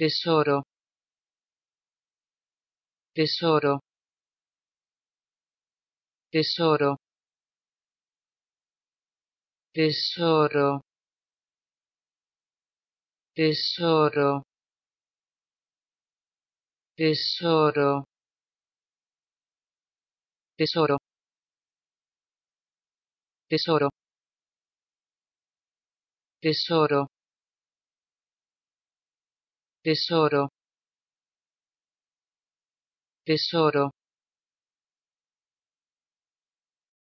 tesoro tesoro tesoro tesoro tesoro tesoro tesoro tesoro tesoro tesoro tesoro